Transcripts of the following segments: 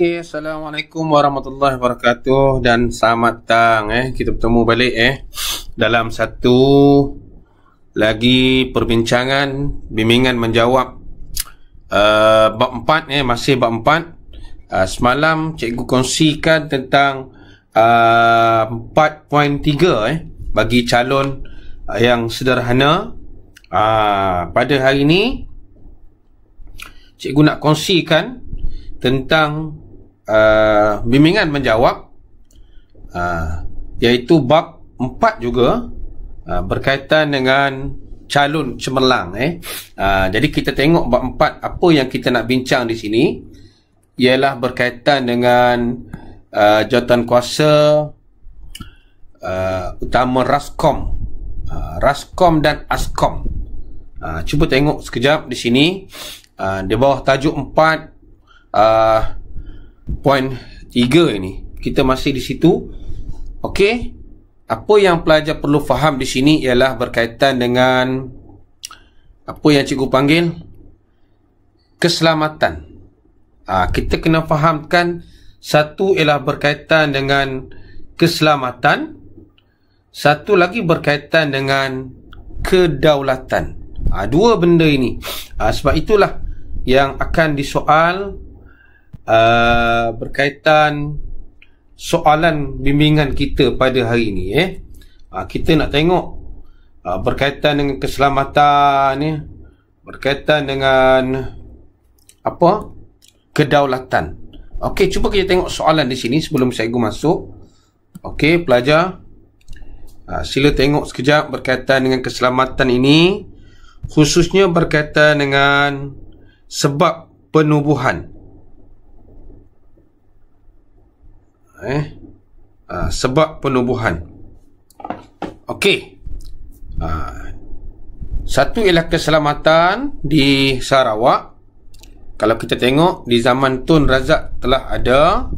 Okay, Assalamualaikum warahmatullahi wabarakatuh dan selamat datang eh kita bertemu balik eh dalam satu lagi perbincangan bimbingan menjawab uh, bab empat eh masih bab empat uh, semalam cikgu kongsikan tentang uh, empat poin tiga eh bagi calon yang sederhana uh, pada hari ini cikgu nak kongsikan tentang uh, bimbingan menjawab uh, iaitu bab 4 juga uh, berkaitan dengan calon cemerlang eh. Uh, jadi kita tengok bab 4 apa yang kita nak bincang di sini ialah berkaitan dengan uh, jawatan kuasa uh, utama RASKOM uh, RASKOM dan ASKOM uh, cuba tengok sekejap di sini uh, di bawah tajuk 4 uh, poin tiga ni kita masih di situ okey apa yang pelajar perlu faham di sini ialah berkaitan dengan apa yang cikgu panggil keselamatan ha, kita kena fahamkan satu ialah berkaitan dengan keselamatan satu lagi berkaitan dengan kedaulatan ha, dua benda ini ha, sebab itulah yang akan disoal Uh, berkaitan soalan bimbingan kita pada hari ini eh uh, kita nak tengok uh, berkaitan dengan keselamatan ni eh? berkaitan dengan apa kedaulatan okey cuba kita tengok soalan di sini sebelum saya masuk okey pelajar uh, sila tengok sekejap berkaitan dengan keselamatan ini khususnya berkaitan dengan sebab penubuhan eh uh, sebab penubuhan okey uh, satu ialah keselamatan di Sarawak kalau kita tengok di zaman Tun Razak telah ada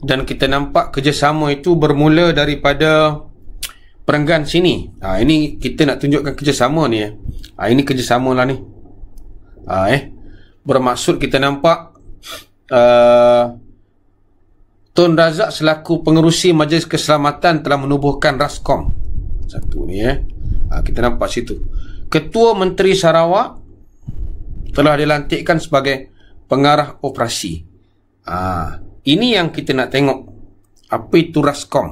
dan kita nampak kerjasama itu bermula daripada perenggan sini uh, ini kita nak tunjukkan kerjasama ni eh. uh, ini kerjasama lah ni uh, eh. bermaksud kita nampak uh, Tun Razak selaku pengerusi Majlis Keselamatan telah menubuhkan RASKOM. Satu ni eh. Ha, kita nampak situ. Ketua Menteri Sarawak telah dilantikkan sebagai pengarah operasi. Ha, ini yang kita nak tengok. Apa itu RASKOM?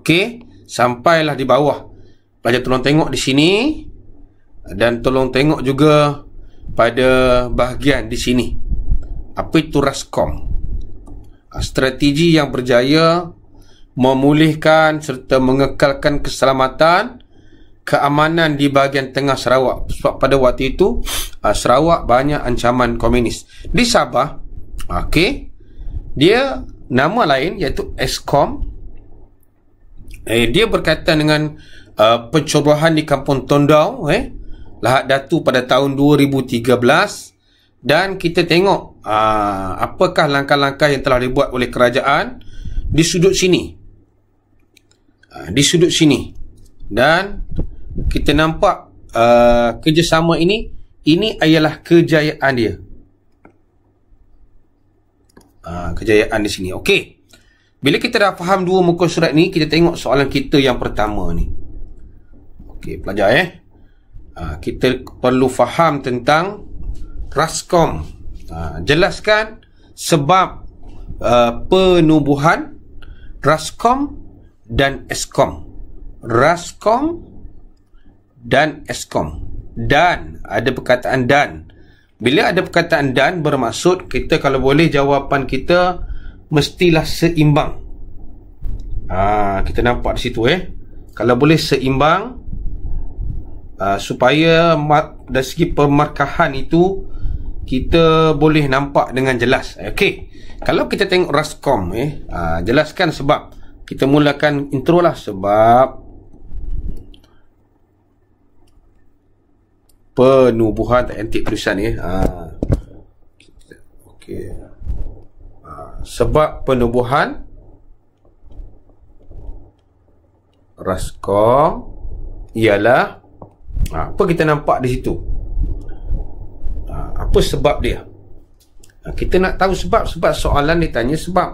Okey, sampailah di bawah. Pelajar tolong tengok di sini dan tolong tengok juga pada bahagian di sini. Apa itu RASKOM? strategi yang berjaya memulihkan serta mengekalkan keselamatan keamanan di bahagian tengah Sarawak sebab pada waktu itu ah, Sarawak banyak ancaman komunis di Sabah okey dia nama lain iaitu Eskom eh, dia berkaitan dengan uh, ah, pencerobohan di kampung Tondau eh Lahat Datu pada tahun 2013 dan kita tengok aa, ah, apakah langkah-langkah yang telah dibuat oleh kerajaan di sudut sini aa, ah, di sudut sini dan kita nampak aa, ah, kerjasama ini ini ialah kejayaan dia aa, kejayaan di sini okey bila kita dah faham dua muka surat ni kita tengok soalan kita yang pertama ni okey pelajar eh aa, kita perlu faham tentang RASKOM ha, jelaskan sebab uh, penubuhan RASKOM dan ESKOM. RASKOM dan ESKOM. Dan ada perkataan dan. Bila ada perkataan dan bermaksud kita kalau boleh jawapan kita mestilah seimbang. Ha, kita nampak di situ eh. Kalau boleh seimbang uh, supaya mat, dari segi pemarkahan itu kita boleh nampak dengan jelas. Eh, okey. Kalau kita tengok Rascom eh, uh, jelaskan sebab kita mulakan intro lah sebab penubuhan entik tulisan eh. Uh, Okey. Uh, sebab penubuhan Rascom ialah apa kita nampak di situ apa sebab dia ha, kita nak tahu sebab sebab soalan ditanya sebab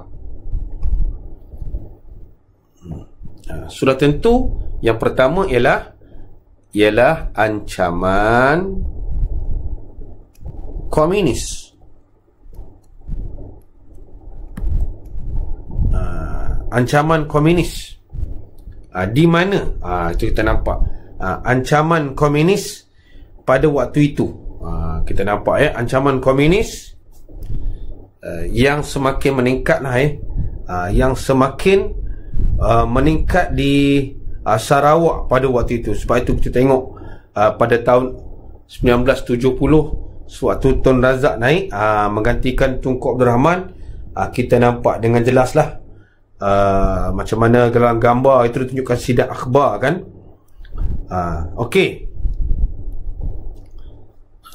ha, sudah tentu yang pertama ialah ialah ancaman komunis ha, ancaman komunis di mana itu kita nampak ancaman komunis pada waktu itu Ah, kita nampak ya ancaman komunis uh, yang semakin meningkat lah ya uh, yang semakin uh, meningkat di uh, Sarawak pada waktu itu sebab itu kita tengok uh, pada tahun 1970 suatu Tun Razak naik uh, menggantikan Tunku Abdul Rahman uh, kita nampak dengan jelas lah uh, macam mana gambar itu tunjukkan sidak akhbar kan uh, Okey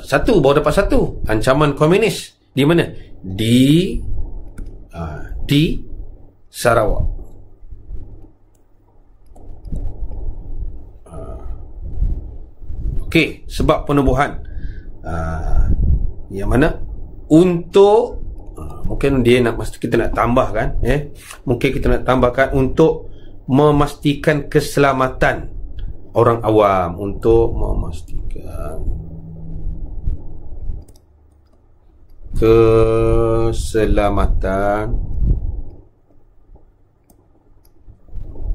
satu baru dapat satu ancaman komunis di mana di uh, di Sarawak uh, okey sebab penubuhan uh, yang mana untuk uh, mungkin dia nak kita nak tambahkan eh mungkin kita nak tambahkan untuk memastikan keselamatan orang awam untuk memastikan keselamatan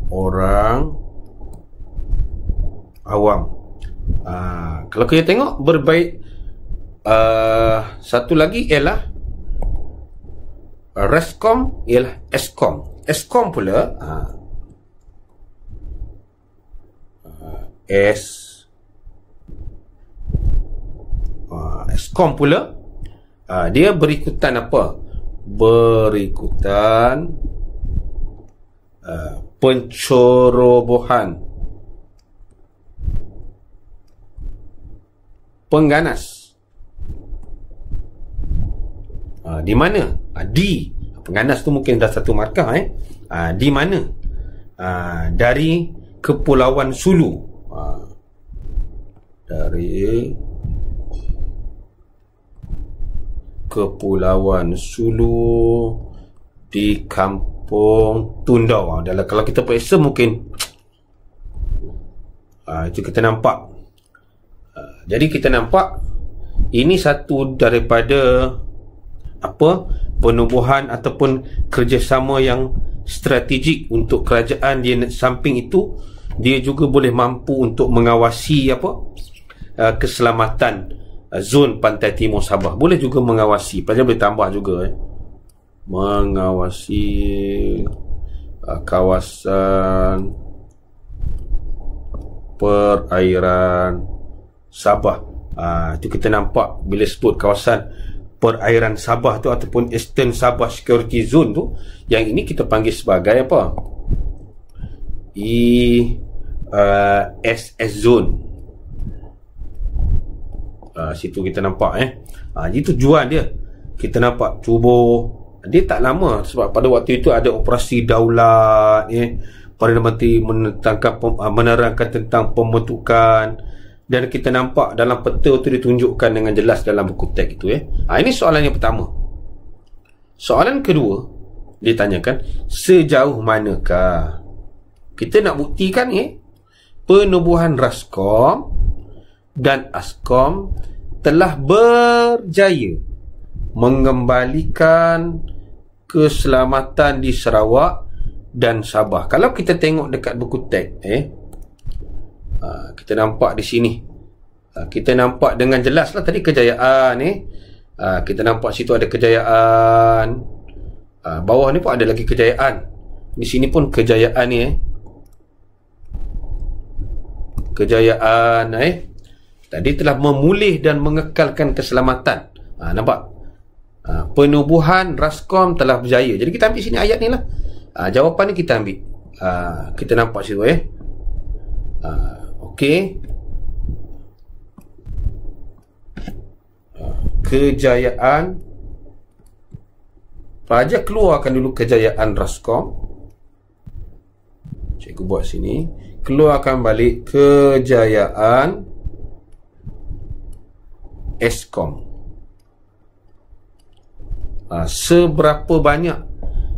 orang awam. Ha, kalau kita tengok berbaik uh, satu lagi ialah Rescom ialah Escom. Escom pula ha, S Escom pula uh, dia berikutan apa berikutan uh, ha, pencorobohan pengganas uh, di mana uh, di pengganas tu mungkin dah satu markah eh uh, di mana uh, dari kepulauan sulu uh, dari Kepulauan Sulu di Kampung Tundau. Ah, Dalam kalau kita periksa mungkin uh, itu kita nampak. Uh, jadi kita nampak ini satu daripada apa penubuhan ataupun kerjasama yang strategik untuk kerajaan di samping itu dia juga boleh mampu untuk mengawasi apa keselamatan Eh, zon pantai timur Sabah boleh juga mengawasi pelajar boleh tambah juga eh. mengawasi uh, kawasan perairan Sabah uh, itu kita nampak bila sebut kawasan perairan Sabah tu ataupun Eastern Sabah Security Zone tu yang ini kita panggil sebagai apa? E uh, eh, SS Zone ha, situ kita nampak eh ha, itu tujuan dia kita nampak cubo dia tak lama sebab pada waktu itu ada operasi daulat eh pada nanti menangkap, ah, menerangkan tentang pembentukan dan kita nampak dalam peta itu ditunjukkan dengan jelas dalam buku teks itu eh ha, ini soalan yang pertama soalan kedua ditanyakan sejauh manakah kita nak buktikan eh penubuhan Raskom dan ASKOM telah berjaya mengembalikan keselamatan di Sarawak dan Sabah. Kalau kita tengok dekat buku teks eh ah, kita nampak di sini ah, kita nampak dengan jelas lah tadi kejayaan ni eh. Ah, kita nampak situ ada kejayaan bawah ni pun ada lagi kejayaan di sini pun kejayaan ni eh kejayaan eh Tadi telah memulih dan mengekalkan keselamatan. Ha, nampak? Ha, penubuhan RASKOM telah berjaya. Jadi kita ambil sini ayat ni lah. Ha, jawapan ni kita ambil. Ha, kita nampak situ eh. Ha, Okey. Ha, kejayaan. Raja keluarkan dulu kejayaan RASKOM. Cikgu buat sini. Keluarkan balik kejayaan RASKOM. ESKOM ha, ah, seberapa banyak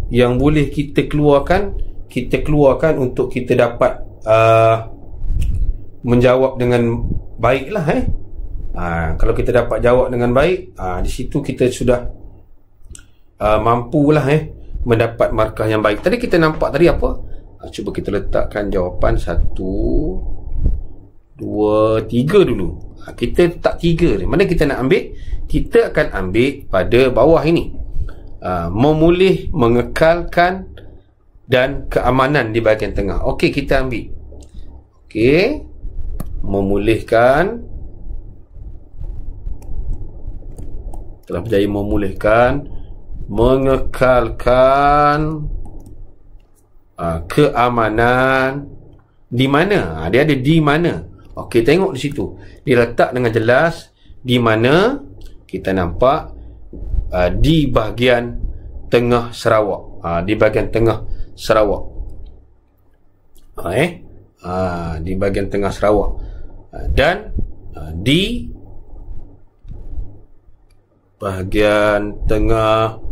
yang boleh kita keluarkan kita keluarkan untuk kita dapat uh, menjawab dengan baik lah eh ha, kalau kita dapat jawab dengan baik ha, di situ kita sudah uh, mampulah eh mendapat markah yang baik tadi kita nampak tadi apa ha, cuba kita letakkan jawapan satu dua tiga dulu Ha, kita tak tiga ni mana kita nak ambil kita akan ambil pada bawah ini uh, memulih mengekalkan dan keamanan di bahagian tengah okey kita ambil okey memulihkan telah berjaya memulihkan mengekalkan uh, keamanan di mana? Dia ada di mana? Okey, tengok di situ. Dia letak dengan jelas di mana kita nampak uh, di bahagian tengah Sarawak. Uh, di bahagian tengah Sarawak. Uh, eh? Uh, di bahagian tengah Sarawak. Uh, dan uh, di bahagian tengah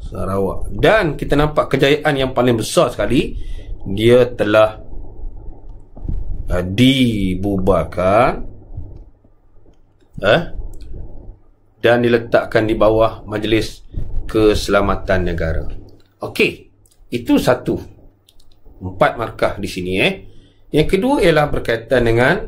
Sarawak. Dan kita nampak kejayaan yang paling besar sekali. Dia telah uh, dibubarkan eh dan diletakkan di bawah majlis keselamatan negara. Okey, itu satu. Empat markah di sini eh. Yang kedua ialah berkaitan dengan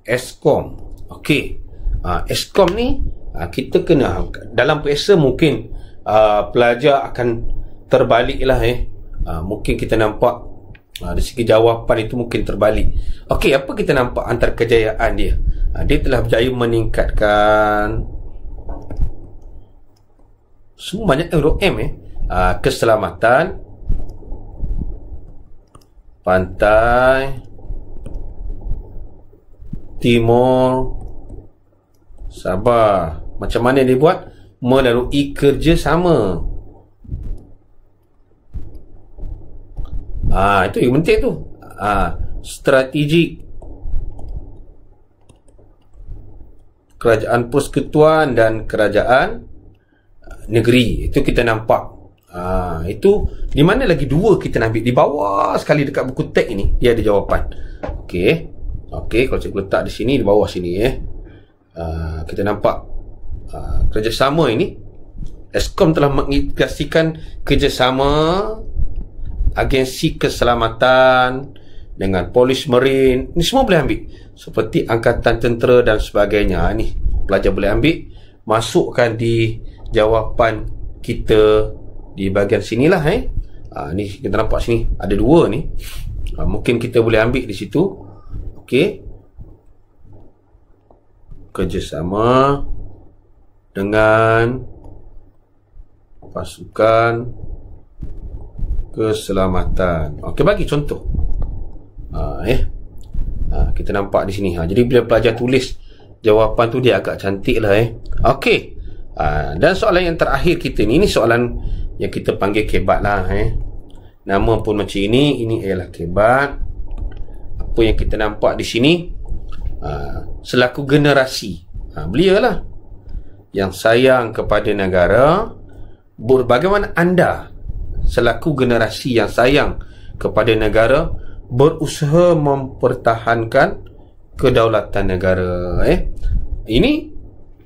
Eskom. Okey. Ah Eskom ni uh, kita kena dalam peksa mungkin uh, pelajar akan terbalik lah, eh. Uh, mungkin kita nampak Uh, dari segi jawapan itu mungkin terbalik. Okey, apa kita nampak antara kejayaan dia? Uh, dia telah berjaya meningkatkan semua banyak Euro M eh. Uh, keselamatan pantai timur Sabah. Macam mana dia buat? Melalui kerjasama. sama Ah, itu yang penting tu. Ah, strategik kerajaan persekutuan dan kerajaan negeri. Itu kita nampak. Ah, itu di mana lagi dua kita nak ambil di bawah sekali dekat buku teks ini dia ada jawapan. Okey. Okey, kalau cikgu letak di sini di bawah sini eh. Ah, kita nampak ah, kerjasama ini Eskom telah mengindikasikan kerjasama agensi keselamatan dengan polis marin ni semua boleh ambil seperti angkatan tentera dan sebagainya ha, ni pelajar boleh ambil masukkan di jawapan kita di bahagian sinilah eh ha, ni kita nampak sini ada dua ni ha, mungkin kita boleh ambil di situ okey kerjasama dengan pasukan keselamatan. Okey bagi contoh. Ha, eh. Ha, kita nampak di sini. Ha, jadi bila pelajar tulis jawapan tu dia agak cantik lah eh. Okey. Ha, dan soalan yang terakhir kita ni. Ini soalan yang kita panggil kebat lah eh. Nama pun macam ini. Ini ialah kebat. Apa yang kita nampak di sini. Ha, selaku generasi. Ha, belialah. Yang sayang kepada negara. Bagaimana anda selaku generasi yang sayang kepada negara berusaha mempertahankan kedaulatan negara eh ini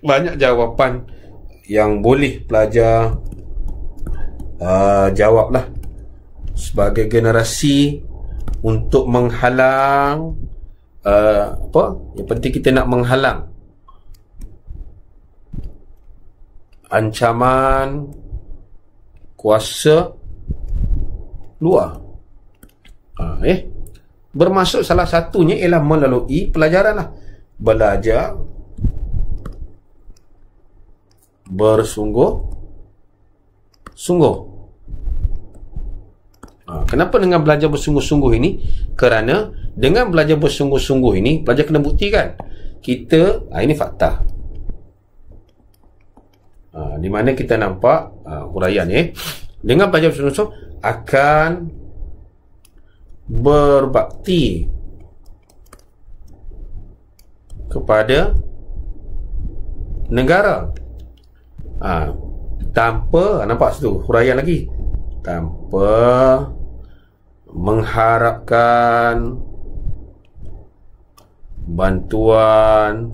banyak jawapan yang boleh pelajar uh, jawablah sebagai generasi untuk menghalang uh, apa yang penting kita nak menghalang ancaman kuasa luar. Ha, eh. Bermaksud salah satunya ialah melalui pelajaran lah. Belajar bersungguh sungguh. Ha, kenapa dengan belajar bersungguh-sungguh ini? Kerana dengan belajar bersungguh-sungguh ini, belajar kena buktikan. Kita, ha, ini fakta. Ha, di mana kita nampak ha, huraian ni. Eh dengan belajar bersungguh-sungguh akan berbakti kepada negara ha, tanpa ha, nampak situ huraian lagi tanpa mengharapkan bantuan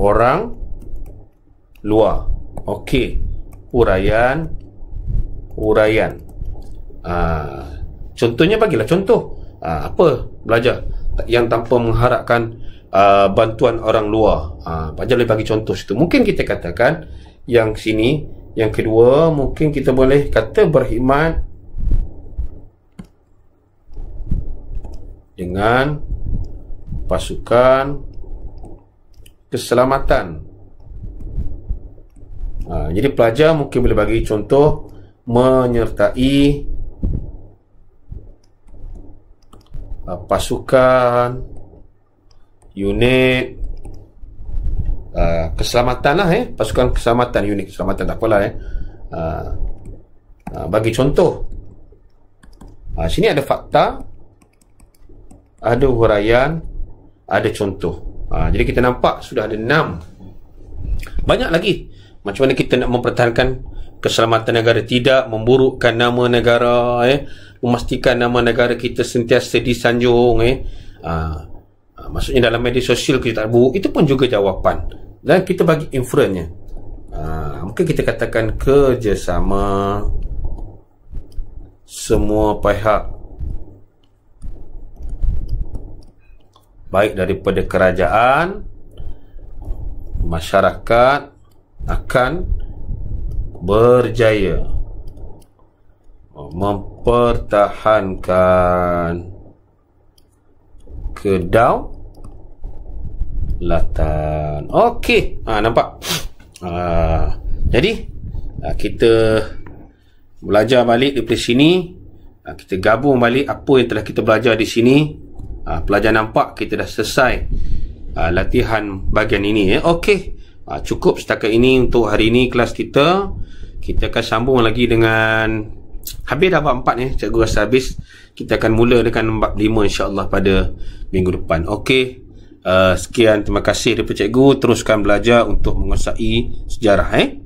orang luar okey huraian huraian aa, ah, contohnya bagilah contoh aa, ah, apa belajar yang tanpa mengharapkan aa, ah, bantuan orang luar aa, Pak Jal boleh bagi contoh situ mungkin kita katakan yang sini yang kedua mungkin kita boleh kata berkhidmat dengan pasukan keselamatan ha, jadi pelajar mungkin boleh bagi contoh menyertai uh, pasukan unit uh, keselamatan lah eh pasukan keselamatan unit keselamatan tak apalah eh uh, uh, bagi contoh uh, sini ada fakta ada huraian ada contoh Ha, jadi kita nampak sudah ada enam. Banyak lagi. Macam mana kita nak mempertahankan keselamatan negara tidak memburukkan nama negara eh memastikan nama negara kita sentiasa disanjung eh aa, ah, ah, maksudnya dalam media sosial kita tak buruk itu pun juga jawapan dan kita bagi inference ah, mungkin kita katakan kerjasama semua pihak baik daripada kerajaan masyarakat akan berjaya mempertahankan kedau latan. Okey, ha, nampak. Ha, jadi ha, kita belajar balik di sini. Ha, kita gabung balik apa yang telah kita belajar di sini. Ha, pelajar nampak kita dah selesai ha, latihan bahagian ini. Eh. Okey, cukup setakat ini untuk hari ini kelas kita kita akan sambung lagi dengan habis dah bab 4 ni cikgu rasa habis kita akan mula dengan bab 5 insyaAllah pada minggu depan Okey, uh, eh, sekian terima kasih daripada cikgu teruskan belajar untuk menguasai sejarah eh